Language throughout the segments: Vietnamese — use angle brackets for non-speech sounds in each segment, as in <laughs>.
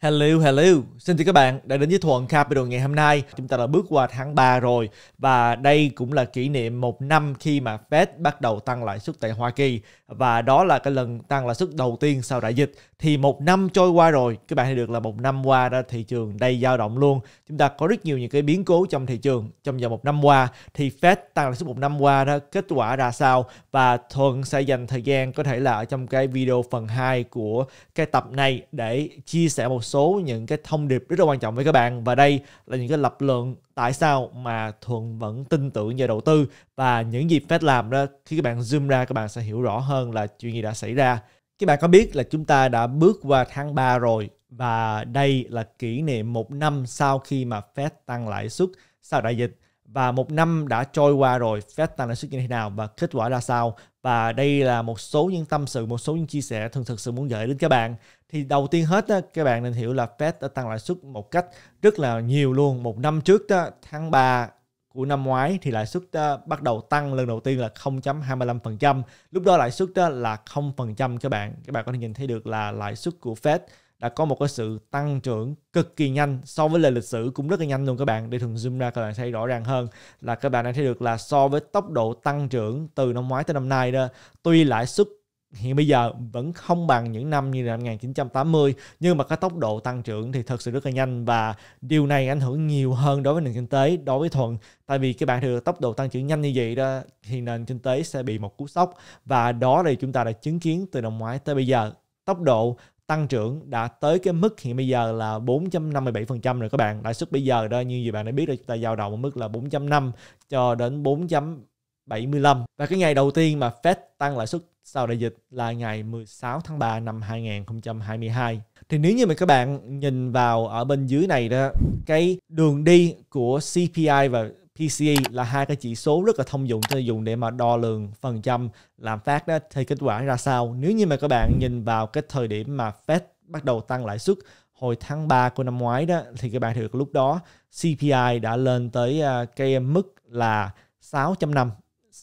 Hello, hello. Xin chào các bạn đã đến với Thuận Capital ngày hôm nay. Chúng ta đã bước qua tháng 3 rồi và đây cũng là kỷ niệm một năm khi mà Fed bắt đầu tăng lãi suất tại Hoa Kỳ và đó là cái lần tăng lãi suất đầu tiên sau đại dịch thì một năm trôi qua rồi các bạn thấy được là một năm qua ra thị trường đầy dao động luôn chúng ta có rất nhiều những cái biến cố trong thị trường trong vòng một năm qua thì Fed tăng lãi suất một năm qua đó kết quả ra sao và thuận sẽ dành thời gian có thể là ở trong cái video phần 2 của cái tập này để chia sẻ một số những cái thông điệp rất là quan trọng với các bạn và đây là những cái lập luận tại sao mà thuận vẫn tin tưởng nhà đầu tư và những gì Fed làm đó khi các bạn zoom ra các bạn sẽ hiểu rõ hơn là chuyện gì đã xảy ra các bạn có biết là chúng ta đã bước qua tháng 3 rồi và đây là kỷ niệm một năm sau khi mà Fed tăng lãi suất sau đại dịch và một năm đã trôi qua rồi Fed tăng lãi suất như thế nào và kết quả ra sao và đây là một số những tâm sự một số những chia sẻ thường thực sự muốn gửi đến các bạn thì đầu tiên hết đó, các bạn nên hiểu là Fed đã tăng lãi suất một cách rất là nhiều luôn một năm trước đó, tháng 3 của năm ngoái thì lãi suất ờ, bắt đầu tăng lần đầu tiên là 0.25%. Lúc đó lãi suất ờ, là 0% các bạn. Các bạn có thể nhìn thấy được là lãi suất của Fed đã có một cái sự tăng trưởng cực kỳ nhanh so với lề lịch sử cũng rất là nhanh luôn các bạn để thường zoom ra các bạn thấy rõ ràng hơn là các bạn đã thấy được là so với tốc độ tăng trưởng từ năm ngoái tới năm nay đó tuy lãi suất hiện bây giờ vẫn không bằng những năm như là 1980 nhưng mà cái tốc độ tăng trưởng thì thật sự rất là nhanh và điều này ảnh hưởng nhiều hơn đối với nền kinh tế đối với thuận tại vì các bạn được tốc độ tăng trưởng nhanh như vậy đó thì nền kinh tế sẽ bị một cú sốc và đó là chúng ta đã chứng kiến từ năm ngoái tới bây giờ tốc độ tăng trưởng đã tới cái mức hiện bây giờ là 4.57% rồi các bạn. Lãi suất bây giờ đó như vậy bạn đã biết là chúng ta giao động ở mức là 4.5 cho đến 4.75. Và cái ngày đầu tiên mà Fed tăng lãi suất sau đại dịch là ngày 16 tháng 3 năm 2022. Thì nếu như mà các bạn nhìn vào ở bên dưới này đó, cái đường đi của CPI và PCE là hai cái chỉ số rất là thông dụng cho dùng để mà đo lường phần trăm làm phát đó thì kết quả ra sao. Nếu như mà các bạn nhìn vào cái thời điểm mà Fed bắt đầu tăng lãi suất hồi tháng 3 của năm ngoái đó thì các bạn thấy được lúc đó CPI đã lên tới à, cái mức là 6.5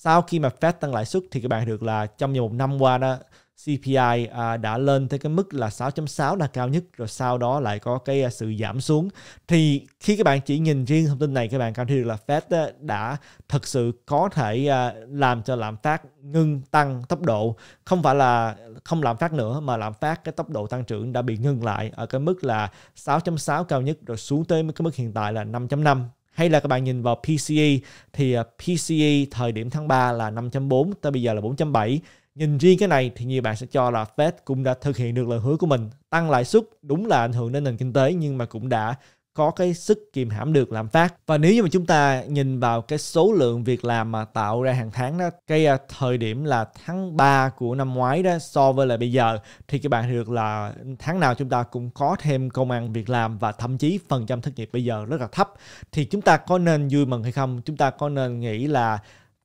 sau khi mà Fed tăng lãi suất thì các bạn được là trong vòng một năm qua đó CPI à, đã lên tới cái mức là 6.6 là cao nhất rồi sau đó lại có cái à, sự giảm xuống thì khi các bạn chỉ nhìn riêng thông tin này các bạn cảm thấy được là Fed á, đã thực sự có thể à, làm cho lạm phát ngưng tăng tốc độ không phải là không lạm phát nữa mà lạm phát cái tốc độ tăng trưởng đã bị ngưng lại ở cái mức là 6.6 cao nhất rồi xuống tới cái mức hiện tại là 5.5 hay là các bạn nhìn vào PCE thì à, PCE thời điểm tháng 3 là 5.4 tới bây giờ là 4.7 nhìn riêng cái này thì nhiều bạn sẽ cho là Fed cũng đã thực hiện được lời hứa của mình tăng lãi suất đúng là ảnh hưởng đến nền kinh tế nhưng mà cũng đã có cái sức kiềm hãm được lạm phát và nếu như mà chúng ta nhìn vào cái số lượng việc làm mà tạo ra hàng tháng đó cái à, thời điểm là tháng 3 của năm ngoái đó so với lại bây giờ thì các bạn được là tháng nào chúng ta cũng có thêm công an việc làm và thậm chí phần trăm thất nghiệp bây giờ rất là thấp thì chúng ta có nên vui mừng hay không chúng ta có nên nghĩ là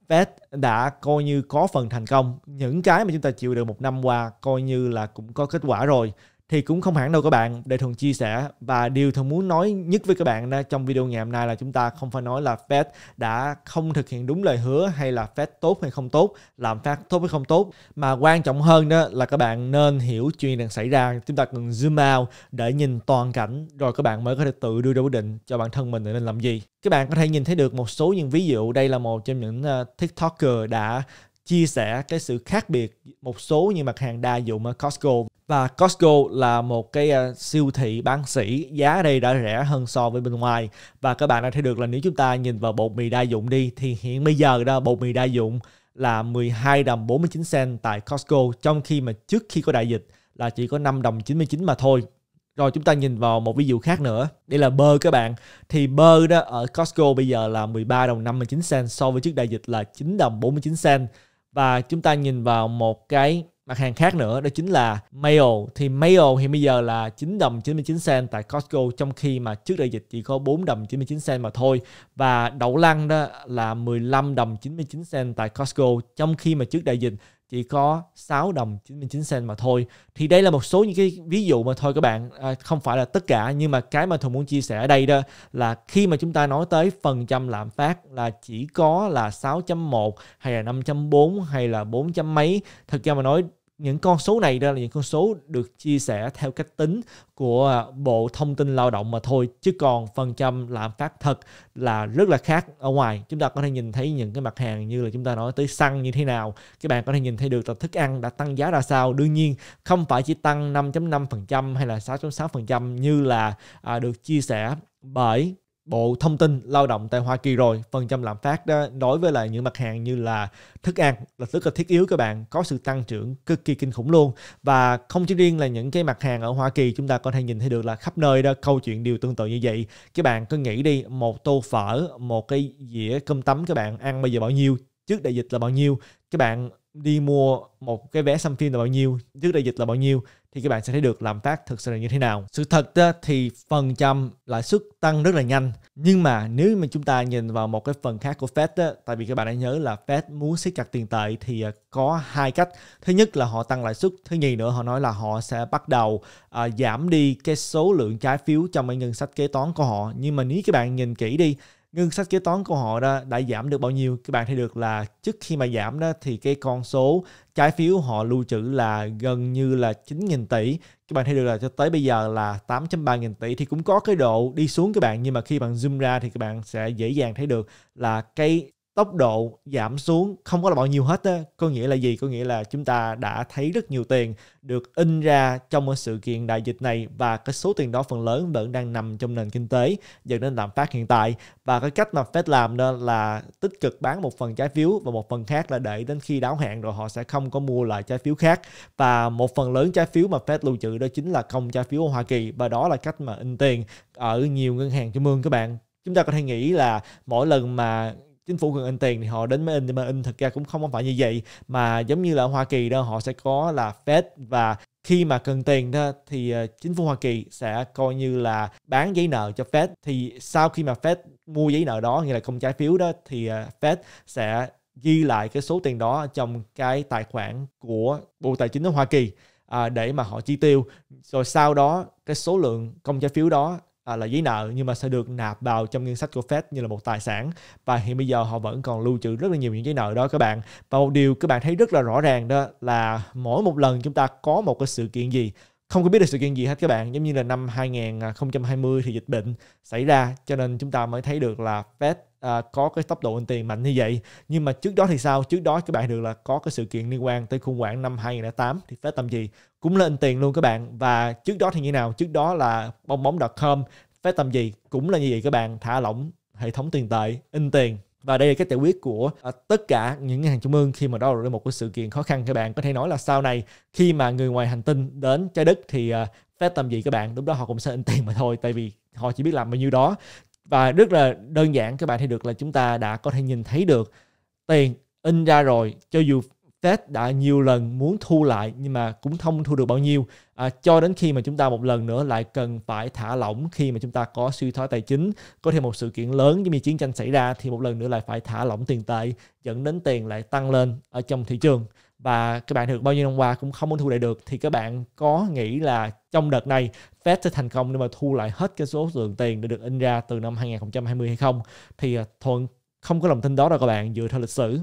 Fed đã coi như có phần thành công những cái mà chúng ta chịu được một năm qua coi như là cũng có kết quả rồi thì cũng không hẳn đâu các bạn để thường chia sẻ và điều thường muốn nói nhất với các bạn đó trong video ngày hôm nay là chúng ta không phải nói là Fed đã không thực hiện đúng lời hứa hay là Fed tốt hay không tốt làm phát tốt hay không tốt mà quan trọng hơn đó là các bạn nên hiểu chuyện đang xảy ra chúng ta cần zoom out để nhìn toàn cảnh rồi các bạn mới có thể tự đưa ra quyết định cho bản thân mình nên làm gì các bạn có thể nhìn thấy được một số những ví dụ đây là một trong những ờ, tiktoker đã chia sẻ cái sự khác biệt một số những mặt hàng đa dụng ở Costco và Costco là một cái uh, siêu thị bán sỉ giá ở đây đã rẻ hơn so với bên ngoài và các bạn đã thấy được là nếu chúng ta nhìn vào bột mì đa dụng đi thì hiện bây giờ đó bột mì đa dụng là 12 đồng 49 cent tại Costco trong khi mà trước khi có đại dịch là chỉ có 5 đồng 99 mà thôi rồi chúng ta nhìn vào một ví dụ khác nữa Đây là bơ các bạn Thì bơ đó ở Costco bây giờ là 13 đồng 59 cent So với trước đại dịch là 9 đồng 49 cent Và chúng ta nhìn vào một cái mặt hàng khác nữa đó chính là mayo thì mayo thì bây giờ là 9 đồng 99 cent tại Costco trong khi mà trước đại dịch chỉ có 4 đồng 99 cent mà thôi và đậu lăng đó là 15 đồng 99 cent tại Costco trong khi mà trước đại dịch chỉ có 6 đồng 99 cent mà thôi thì đây là một số những cái ví dụ mà thôi các bạn à, không phải là tất cả nhưng mà cái mà Thuận muốn chia sẻ ở đây đó là khi mà chúng ta nói tới phần trăm lạm phát là chỉ có là 6.1 hay là 5.4 hay là 4 chấm mấy thực ra mà nói những con số này ra là những con số được chia sẻ theo cách tính của à, Bộ Thông tin Lao động mà thôi chứ còn phần trăm lạm phát thật là rất là khác ở ngoài chúng ta có thể nhìn thấy những cái mặt hàng như là chúng ta nói tới xăng như thế nào các bạn có thể nhìn thấy được là thức ăn đã tăng giá ra sao đương nhiên không phải chỉ tăng 5.5% hay là 6.6% như là à, được chia sẻ bởi Bộ Thông tin lao động tại Hoa Kỳ rồi, phần trăm lạm phát đó đối với lại những mặt hàng như là thức ăn là rất là thiết yếu các bạn có sự tăng trưởng cực kỳ kinh khủng luôn và không chỉ riêng là những cái mặt hàng ở Hoa Kỳ chúng ta có thể nhìn thấy được là khắp nơi đó câu chuyện đều tương tự như vậy các bạn cứ nghĩ đi một tô phở một cái dĩa cơm tấm các bạn ăn bây giờ bao nhiêu trước đại dịch là bao nhiêu các bạn đi mua một cái vé xem phim là bao nhiêu trước đại dịch là bao nhiêu thì các bạn sẽ thấy được lạm phát thực sự là như thế nào. Sự thật thì phần trăm lãi suất tăng rất là nhanh nhưng mà nếu mà chúng ta nhìn vào một cái phần khác của Fed tại vì các bạn đã nhớ là Fed muốn siết chặt tiền tệ thì à, có hai cách. Thứ nhất là họ tăng lãi suất, thứ nhì nữa họ nói là họ sẽ bắt đầu à, giảm đi cái số lượng trái phiếu trong cái ngân sách kế toán của họ. Nhưng mà nếu các bạn nhìn kỹ đi ngân sách kế toán của họ đó đã giảm được bao nhiêu các bạn thấy được là trước khi mà giảm đó thì cái con số trái phiếu họ lưu trữ là gần như là 9.000 tỷ các bạn thấy được là cho tới bây giờ là 8.3 nghìn tỷ thì cũng có cái độ đi xuống các bạn nhưng mà khi bạn zoom ra thì các bạn sẽ dễ dàng thấy được là cái tốc độ giảm xuống không có là bao nhiêu hết á có nghĩa là gì có nghĩa là chúng ta đã thấy rất nhiều tiền được in ra trong một sự kiện đại dịch này và cái số tiền đó phần lớn vẫn đang nằm trong nền kinh tế dẫn đến lạm phát hiện tại và cái cách mà Fed làm đó là tích cực bán một phần trái phiếu và một phần khác là để đến khi đáo hạn rồi họ sẽ không có mua lại trái phiếu khác và một phần lớn trái phiếu mà Fed lưu trữ đó chính là công trái phiếu của Hoa Kỳ và đó là cách mà in tiền ở nhiều ngân hàng trung ương các bạn chúng ta có thể nghĩ là mỗi lần mà chính phủ cần in tiền thì họ đến mới in nhưng mà in thực ra cũng không phải như vậy mà giống như là ở Hoa Kỳ đó họ sẽ có là Fed và khi mà cần tiền đó thì ờ, chính phủ Hoa Kỳ sẽ coi như là bán giấy nợ cho Fed thì sau khi mà Fed mua giấy nợ đó nghĩa là công trái phiếu đó thì ờ, Fed sẽ ghi lại cái số tiền đó trong cái tài khoản của Bộ Tài chính ở Hoa Kỳ à, để mà họ chi tiêu rồi sau đó cái số lượng công trái phiếu đó à, là giấy nợ nhưng mà sẽ được nạp vào trong ngân sách của Fed như là một tài sản và hiện bây giờ họ vẫn còn lưu trữ rất là nhiều những giấy nợ đó các bạn và một điều các bạn thấy rất là rõ ràng đó là mỗi một lần chúng ta có một cái sự kiện gì không có biết được sự kiện gì hết các bạn giống như là năm 2020 thì dịch bệnh xảy ra cho nên chúng ta mới thấy được là Fed à, có cái tốc độ in tiền mạnh như vậy nhưng mà trước đó thì sao trước đó các bạn được là có cái sự kiện liên quan tới khủng hoảng năm 2008 thì Fed làm gì cũng lên tiền luôn các bạn và trước đó thì như nào trước đó là bong bóng.com phép tầm gì cũng là như vậy các bạn thả lỏng hệ thống tiền tệ in tiền và đây là cái tiểu quyết của à, tất cả những ngân hàng trung ương khi mà đó là một cái sự kiện khó khăn các bạn có thể nói là sau này khi mà người ngoài hành tinh đến trái đất thì à, phép tầm gì các bạn lúc đó họ cũng sẽ in tiền mà thôi tại vì họ chỉ biết làm bao nhiêu đó và rất là đơn giản các bạn thấy được là chúng ta đã có thể nhìn thấy được tiền in ra rồi cho dù Fed đã nhiều lần muốn thu lại nhưng mà cũng không thu được bao nhiêu à, cho đến khi mà chúng ta một lần nữa lại cần phải thả lỏng khi mà chúng ta có suy thoái tài chính có thêm một sự kiện lớn giống như chiến tranh xảy ra thì một lần nữa lại phải thả lỏng tiền tệ dẫn đến tiền lại tăng lên ở trong thị trường và các bạn được bao nhiêu năm qua cũng không muốn thu lại được thì các bạn có nghĩ là trong đợt này Fed sẽ thành công nhưng mà thu lại hết cái số lượng tiền đã được in ra từ năm 2020 hay không thì à, Thuận không có lòng tin đó đâu các bạn dựa theo lịch sử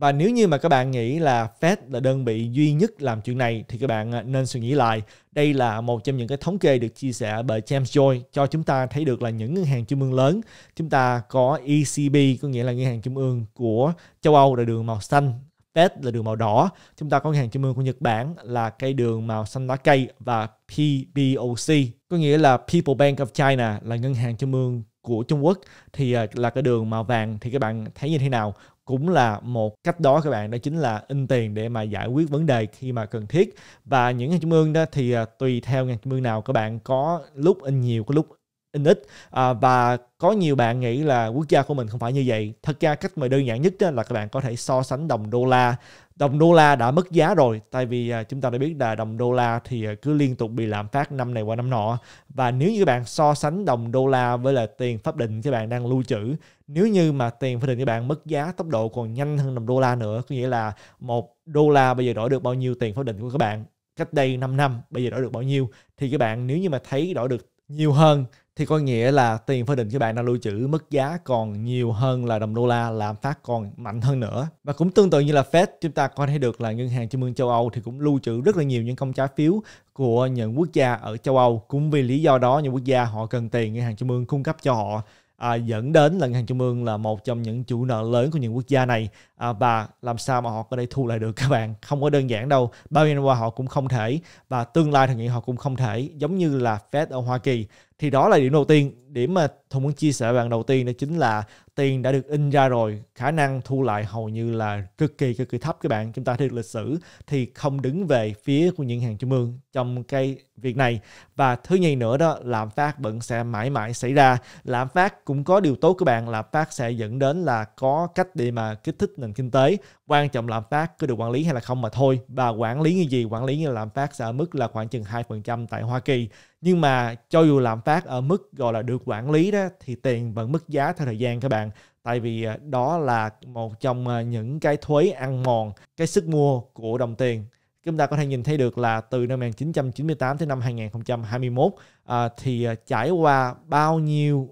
và nếu như mà các bạn nghĩ là Fed là đơn vị duy nhất làm chuyện này thì các bạn à, nên suy nghĩ lại. Đây là một trong những cái thống kê được chia sẻ bởi James Joy cho chúng ta thấy được là những ngân hàng trung ương lớn. Chúng ta có ECB, có nghĩa là ngân hàng trung ương của châu Âu là đường màu xanh, Fed là đường màu đỏ. Chúng ta có ngân hàng trung ương của Nhật Bản là cây đường màu xanh lá cây và PBOC, có nghĩa là People Bank of China là ngân hàng trung ương của Trung Quốc thì à, là cái đường màu vàng thì các bạn thấy như thế nào? cũng là một cách đó các bạn đó chính là in tiền để mà giải quyết vấn đề khi mà cần thiết và những ngân trung ương đó thì à, tùy theo ngân trung ương nào các bạn có lúc in nhiều có lúc in ít à, và có nhiều bạn nghĩ là quốc gia của mình không phải như vậy thật ra cách mà đơn giản nhất đó là các bạn có thể so sánh đồng đô la đồng đô la đã mất giá rồi tại vì à, chúng ta đã biết là đồng đô la thì à, cứ liên tục bị lạm phát năm này qua năm nọ và nếu như các bạn so sánh đồng đô la với là tiền pháp định các bạn đang lưu trữ nếu như mà tiền pháp định các bạn mất giá tốc độ còn nhanh hơn đồng đô la nữa có nghĩa là một đô la bây giờ đổi được bao nhiêu tiền pháp định của các bạn cách đây 5 năm bây giờ đổi được bao nhiêu thì các bạn nếu như mà thấy đổi được nhiều hơn thì có nghĩa là tiền phê định của bạn đang lưu trữ mất giá còn nhiều hơn là đồng đô la lạm phát còn mạnh hơn nữa và cũng tương tự như là Fed chúng ta có thể được là ngân hàng trung ương châu Âu thì cũng lưu trữ rất là nhiều những công trái phiếu của những quốc gia ở châu Âu cũng vì lý do đó những quốc gia họ cần tiền ngân hàng trung ương cung cấp cho họ à, dẫn đến là ngân hàng trung ương là một trong những chủ nợ lớn của những quốc gia này à, và làm sao mà họ có thể thu lại được các bạn không có đơn giản đâu bao nhiêu năm qua họ cũng không thể và tương lai thực hiện họ cũng không thể giống như là Fed ở Hoa Kỳ thì đó là điểm đầu tiên điểm mà tôi muốn chia sẻ với bạn đầu tiên đó chính là tiền đã được in ra rồi khả năng thu lại hầu như là cực kỳ cực kỳ thấp các bạn chúng ta thấy được lịch sử thì không đứng về phía của những hàng trung ương trong cái việc này và thứ nhì nữa đó lạm phát vẫn sẽ mãi mãi xảy ra lạm phát cũng có điều tốt các bạn lạm phát sẽ dẫn đến là có cách để mà kích thích nền kinh tế quan trọng là lạm phát có được quản lý hay là không mà thôi và quản lý như gì quản lý như là lạm phát sẽ ở mức là khoảng chừng 2% tại Hoa Kỳ nhưng mà cho dù lạm phát ở mức gọi là được quản lý đó thì tiền vẫn mất giá theo thời gian các bạn tại vì à, đó là một trong à, những cái thuế ăn mòn cái sức mua của đồng tiền chúng ta có thể nhìn thấy được là từ năm 1998 tới năm 2021 à, thì à, trải qua bao nhiêu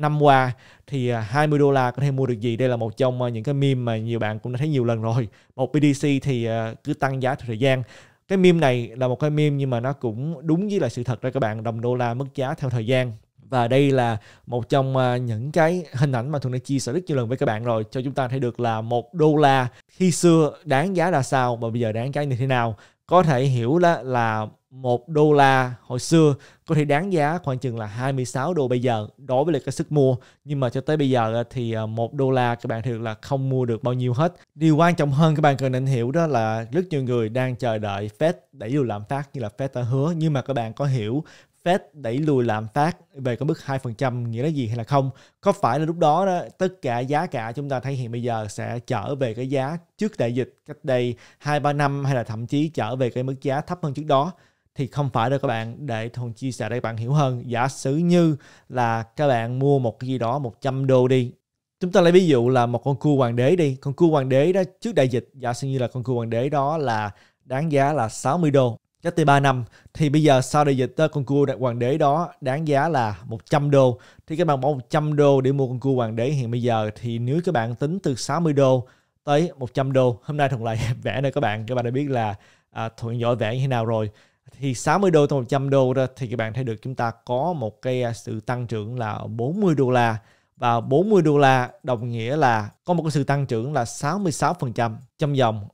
năm qua thì 20 à, đô la có thể mua được gì đây là một trong à, những cái meme mà nhiều bạn cũng đã thấy nhiều lần rồi một BDC thì à, cứ tăng giá theo thời gian cái meme này là một cái meme nhưng mà nó cũng đúng với là sự thật đó các bạn đồng đô la mất giá theo thời gian và đây là một trong những cái hình ảnh mà thuận đã chia sẻ rất nhiều lần với các bạn rồi cho chúng ta thấy được là một đô la khi xưa đáng giá là sao và bây giờ đáng giá như thế nào có thể hiểu là là một đô la hồi xưa có thể đáng giá khoảng chừng là 26 đô bây giờ đối với lại cái sức mua nhưng mà cho tới bây giờ thì à, một đô la các bạn thường là không mua được bao nhiêu hết điều quan trọng hơn các bạn cần nên hiểu đó là rất nhiều người đang chờ đợi Fed đẩy điều lạm phát như là Fed đã hứa nhưng mà các bạn có hiểu Fed đẩy lùi lạm phát về cái mức 2% nghĩa là gì hay là không? Có phải là lúc đó, đó tất cả giá cả chúng ta thấy hiện bây giờ sẽ trở về cái giá trước đại dịch cách đây 2-3 năm hay là thậm chí trở về cái mức giá thấp hơn trước đó? Thì không phải đâu các bạn, để thùng chia sẻ để các bạn hiểu hơn. Giả sử như là các bạn mua một cái gì đó 100 đô đi. Chúng ta lấy ví dụ là một con cua hoàng đế đi. Con cua hoàng đế đó trước đại dịch, giả sử như là con cua hoàng đế đó là đáng giá là 60 đô cách đây 3 năm thì bây giờ sau đại dịch con cua hoàng đế đó đáng giá là 100 đô thì các bạn bỏ 100 đô để mua con cua hoàng đế hiện bây giờ thì nếu các bạn tính từ 60 đô tới 100 đô hôm nay thuận lại <laughs> vẽ này các bạn các bạn đã biết là à, thuận giỏi vẽ như thế nào rồi thì 60 đô tới 100 đô đó thì các bạn thấy được chúng ta có một cái à, sự tăng trưởng là 40 đô la và 40 đô la đồng nghĩa là có một cái sự tăng trưởng là 66% trong vòng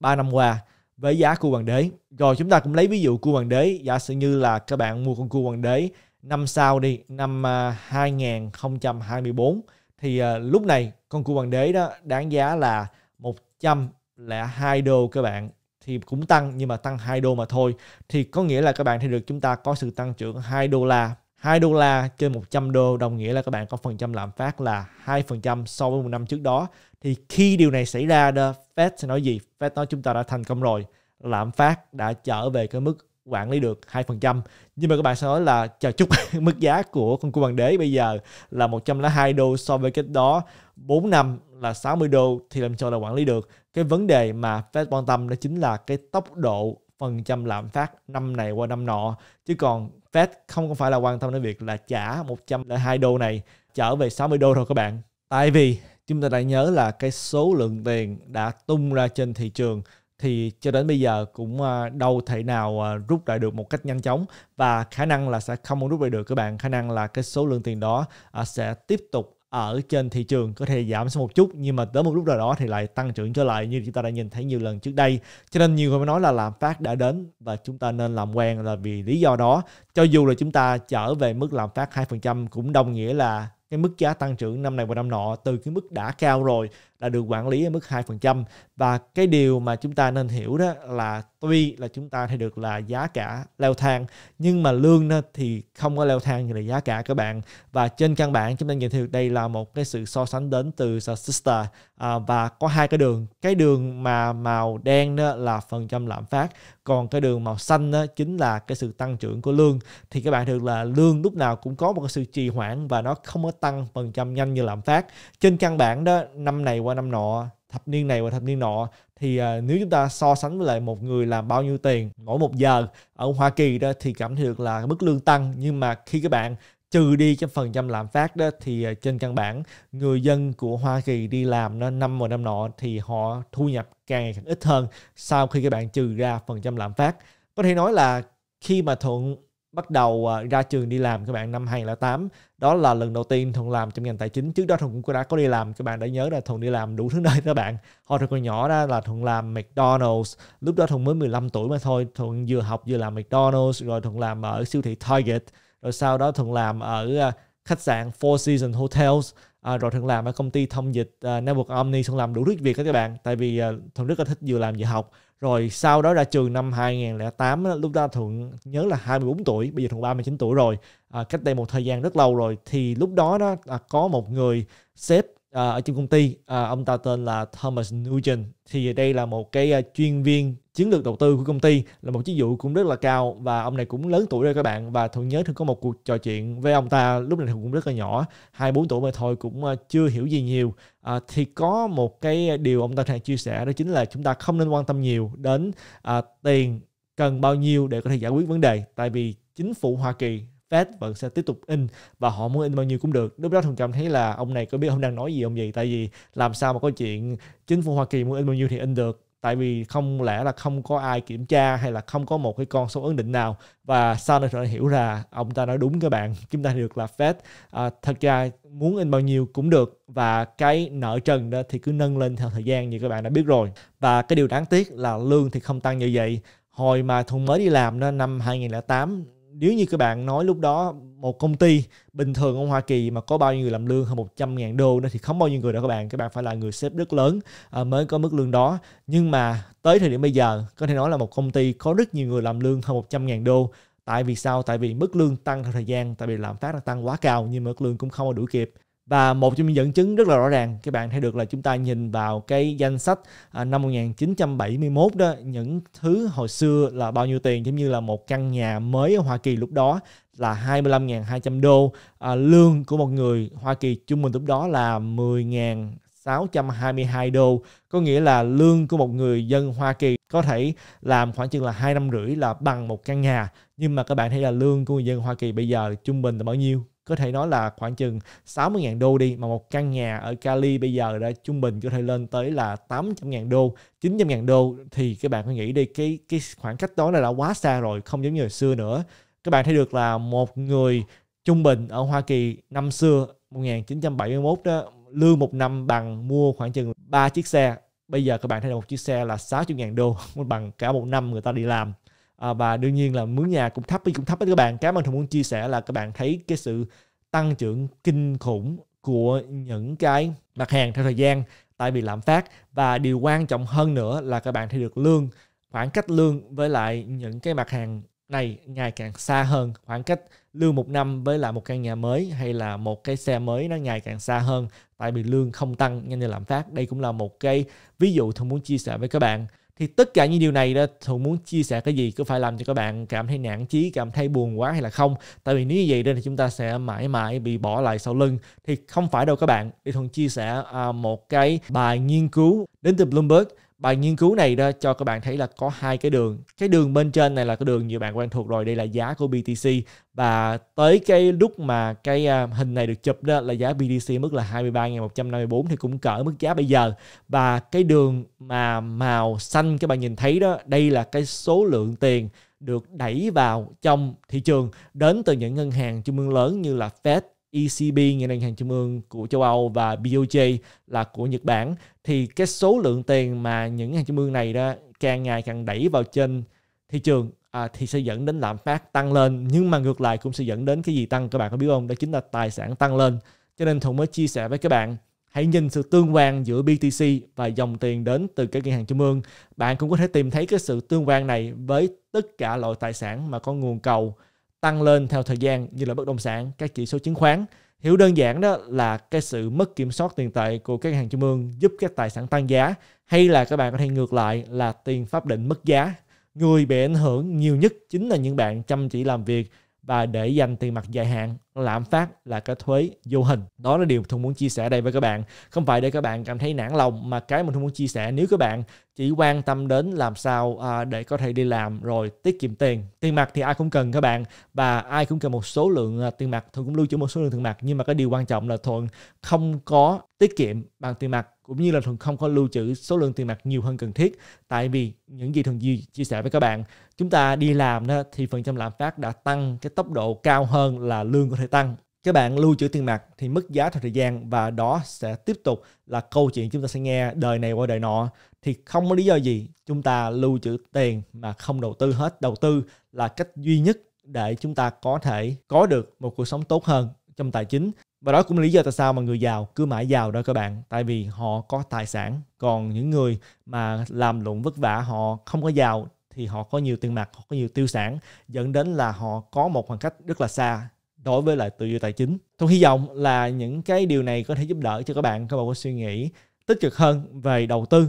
3 năm qua với giá cua hoàng đế rồi chúng ta cũng lấy ví dụ cua hoàng đế giả sử như là các bạn mua con cua hoàng đế năm sau đi năm 2024 à, thì à, lúc này con cua hoàng đế đó đáng giá là 102 đô các bạn thì cũng tăng nhưng mà tăng 2 đô mà thôi thì có nghĩa là các bạn thấy được chúng ta có sự tăng trưởng 2 đô la 2 đô la trên 100 đô đồng nghĩa là các bạn có phần trăm lạm phát là 2% so với một năm trước đó. Thì khi điều này xảy ra, The Fed sẽ nói gì? Fed nói chúng ta đã thành công rồi, lạm phát đã trở về cái mức quản lý được 2%. Nhưng mà các bạn sẽ nói là chờ chút <laughs> mức giá của con cua hoàng đế bây giờ là 102 đô so với cái đó 4 năm là 60 đô thì làm sao là quản lý được. Cái vấn đề mà Fed quan tâm đó chính là cái tốc độ phần trăm lạm phát năm này qua năm nọ chứ còn Fed không phải là quan tâm đến việc là trả 102 đô này trở về 60 đô thôi các bạn. Tại vì chúng ta đã nhớ là cái số lượng tiền đã tung ra trên thị trường thì cho đến bây giờ cũng à, đâu thể nào à, rút lại được một cách nhanh chóng và khả năng là sẽ không rút lại được các bạn khả năng là cái số lượng tiền đó à, sẽ tiếp tục ở trên thị trường có thể giảm xuống một chút nhưng mà tới một lúc nào đó thì lại tăng trưởng trở lại như chúng ta đã nhìn thấy nhiều lần trước đây cho nên nhiều người mới nói là lạm phát đã đến và chúng ta nên làm quen là vì lý do đó cho dù là chúng ta trở về mức lạm phát 2% cũng đồng nghĩa là cái mức giá tăng trưởng năm này và năm nọ từ cái mức đã cao rồi là được quản lý ở mức 2% và cái điều mà chúng ta nên hiểu đó là tuy là chúng ta thấy được là giá cả leo thang nhưng mà lương thì không có leo thang như là giá cả các bạn và trên căn bản chúng ta nhìn thấy được đây là một cái sự so sánh đến từ sister à, và có hai cái đường cái đường mà màu đen đó là phần trăm lạm phát còn cái đường màu xanh đó chính là cái sự tăng trưởng của lương thì các bạn thường là lương lúc nào cũng có một cái sự trì hoãn và nó không có tăng phần trăm nhanh như lạm phát trên căn bản đó năm này qua qua năm nọ thập niên này và thập niên nọ thì uh, nếu chúng ta so sánh với lại một người làm bao nhiêu tiền mỗi một giờ ở Hoa Kỳ đó thì cảm thấy được là mức lương tăng nhưng mà khi các bạn trừ đi cái phần trăm lạm phát đó thì à, trên căn bản người dân của Hoa Kỳ đi làm nó năm vào năm nọ thì họ thu nhập càng ngày càng ít hơn sau khi các bạn trừ ra phần trăm lạm phát có thể nói là khi mà thuận bắt đầu à, ra trường đi làm các bạn năm 2008 đó là lần đầu tiên thuận làm trong ngành tài chính trước đó thuận cũng đã có đi làm các bạn đã nhớ là thuận đi làm đủ thứ nơi các bạn hồi thuận còn nhỏ đó là thuận làm McDonald's lúc đó thuận mới 15 tuổi mà thôi thuận vừa học vừa làm McDonald's rồi thuận làm ở siêu thị Target rồi sau đó thuận làm ở à, khách sạn Four Seasons Hotels à, rồi thường làm ở công ty thông dịch uh, network omni thường làm đủ thứ việc các bạn tại vì uh, thường rất là thích vừa làm vừa học rồi sau đó ra trường năm 2008 lúc đó Thuận nhớ là 24 tuổi bây giờ Thuận 39 tuổi rồi à, cách đây một thời gian rất lâu rồi thì lúc đó đó à, có một người sếp à, ở trong công ty à, ông ta tên là Thomas Nugent thì đây là một cái ờ, chuyên viên chiến lược đầu tư của công ty là một chức vụ cũng rất là cao và ông này cũng lớn tuổi rồi các bạn và thường nhớ thường có một cuộc trò chuyện với ông ta lúc này thường cũng rất là nhỏ hai bốn tuổi mà thôi cũng chưa hiểu gì nhiều à, thì có một cái điều ông ta thường chia sẻ đó chính là chúng ta không nên quan tâm nhiều đến à, tiền cần bao nhiêu để có thể giải quyết vấn đề tại vì chính phủ Hoa Kỳ Fed vẫn sẽ tiếp tục in và họ muốn in bao nhiêu cũng được lúc đó thằng cảm thấy là ông này có biết ông đang nói gì không gì? tại vì làm sao mà có chuyện chính phủ Hoa Kỳ muốn in bao nhiêu thì in được tại vì không lẽ là không có ai kiểm tra hay là không có một cái con số ấn định nào và sau này hiểu ra ông ta nói đúng các bạn chúng ta được là Fed à, thật ra muốn in bao nhiêu cũng được và cái nợ trần đó thì cứ nâng lên theo thời gian như các bạn đã biết rồi và cái điều đáng tiếc là lương thì không tăng như vậy hồi mà thùng mới đi làm đó năm 2008 nếu như các bạn nói lúc đó một công ty bình thường ở Hoa Kỳ mà có bao nhiêu người làm lương hơn 100 ngàn đô đó thì không bao nhiêu người đâu các bạn các bạn phải là người sếp rất lớn à, mới có mức lương đó nhưng mà tới thời điểm bây giờ có thể nói là một công ty có rất nhiều người làm lương hơn 100 ngàn đô tại vì sao tại vì mức lương tăng theo thời gian tại vì lạm phát đang tăng quá cao nhưng mức lương cũng không đủ kịp và một trong những dẫn chứng rất là rõ ràng các bạn thấy được là chúng ta nhìn vào cái danh sách à, năm 1971 đó những thứ hồi xưa là bao nhiêu tiền giống như là một căn nhà mới ở Hoa Kỳ lúc đó là 25.200 đô à, lương của một người Hoa Kỳ trung bình lúc đó là 10.000 622 đô có nghĩa là lương của một người dân Hoa Kỳ có thể làm khoảng chừng là hai năm rưỡi là bằng một căn nhà nhưng mà các bạn thấy là lương của người dân Hoa Kỳ bây giờ trung bình là bao nhiêu có thể nói là khoảng chừng 60.000 đô đi mà một căn nhà ở Cali bây giờ đã trung bình có thể lên tới là 800.000 đô 900.000 đô thì các bạn có nghĩ đi cái cái khoảng cách đó là đã quá xa rồi không giống như hồi xưa nữa các bạn thấy được là một người trung bình ở Hoa Kỳ năm xưa 1971 đó lương một năm bằng mua khoảng chừng 3 chiếc xe bây giờ các bạn thấy là một chiếc xe là 60.000 đô <laughs> bằng cả một năm người ta đi làm à, và đương nhiên là mướn nhà cũng thấp đi cũng thấp đấy các bạn Cảm ơn thường muốn chia sẻ là các bạn thấy cái sự tăng trưởng kinh khủng của những cái mặt hàng theo thời gian tại vì lạm phát và điều quan trọng hơn nữa là các bạn thấy được lương khoảng cách lương với lại những cái mặt hàng này ngày càng xa hơn khoảng cách lương một năm với lại một căn nhà mới hay là một cái xe mới nó ngày càng xa hơn tại vì lương không tăng nhanh như lạm phát đây cũng là một cái ví dụ tôi muốn chia sẻ với các bạn thì tất cả những điều này đó thường muốn chia sẻ cái gì cứ phải làm cho các bạn cảm thấy nản chí cảm thấy buồn quá hay là không tại vì nếu như vậy thì chúng ta sẽ mãi mãi bị bỏ lại sau lưng thì không phải đâu các bạn đi thường chia sẻ à, một cái bài nghiên cứu đến từ Bloomberg bài nghiên cứu này đó cho các bạn thấy là có hai cái đường cái đường bên trên này là cái đường nhiều bạn quen thuộc rồi đây là giá của BTC và tới cái lúc mà cái à, hình này được chụp đó là giá BTC mức là 23.154 thì cũng cỡ mức giá bây giờ và cái đường mà màu xanh các bạn nhìn thấy đó đây là cái số lượng tiền được đẩy vào trong thị trường đến từ những ngân hàng trung ương lớn như là Fed, ECB Ngân hàng Trung ương của châu Âu và BOJ là của Nhật Bản thì cái số lượng tiền mà những hàng trung ương này đó càng ngày càng đẩy vào trên thị trường à, thì sẽ dẫn đến lạm phát tăng lên nhưng mà ngược lại cũng sẽ dẫn đến cái gì tăng các bạn có biết không đó chính là tài sản tăng lên cho nên Thuận mới chia sẻ với các bạn hãy nhìn sự tương quan giữa BTC và dòng tiền đến từ các ngân hàng trung ương bạn cũng có thể tìm thấy cái sự tương quan này với tất cả loại tài sản mà có nguồn cầu tăng lên theo thời gian như là bất động sản, các chỉ số chứng khoán. Hiểu đơn giản đó là cái sự mất kiểm soát tiền tệ của các hàng trung ương giúp các tài sản tăng giá hay là các bạn có thể ngược lại là tiền pháp định mất giá. Người bị ảnh hưởng nhiều nhất chính là những bạn chăm chỉ làm việc và để dành tiền mặt dài hạn lạm phát là cái thuế vô hình đó là điều tôi muốn chia sẻ đây với các bạn không phải để các bạn cảm thấy nản lòng mà cái mình muốn chia sẻ nếu các bạn chỉ quan tâm đến làm sao à, để có thể đi làm rồi tiết kiệm tiền tiền mặt thì ai cũng cần các bạn và ai cũng cần một số lượng à, tiền mặt thường cũng lưu trữ một số lượng tiền mặt nhưng mà cái điều quan trọng là thuận không có tiết kiệm bằng tiền mặt cũng như là thuận không có lưu trữ số lượng tiền mặt nhiều hơn cần thiết tại vì những gì thuận chia sẻ với các bạn chúng ta đi làm đó thì phần trăm lạm phát đã tăng cái tốc độ cao hơn là lương có thể tăng các bạn lưu trữ tiền mặt thì mất giá theo thời gian và đó sẽ tiếp tục là câu chuyện chúng ta sẽ nghe đời này qua đời nọ thì không có lý do gì chúng ta lưu trữ tiền mà không đầu tư hết đầu tư là cách duy nhất để chúng ta có thể có được một cuộc sống tốt hơn trong tài chính và đó cũng là lý do tại sao mà người giàu cứ mãi giàu đó các bạn tại vì họ có tài sản còn những người mà làm lụng vất vả họ không có giàu thì họ có nhiều tiền mặt họ có nhiều tiêu sản dẫn đến là họ có một khoảng cách rất là xa đối với lại tự do tài chính tôi hy vọng là những cái điều này có thể giúp đỡ cho các bạn các bạn có suy nghĩ tích cực hơn về đầu tư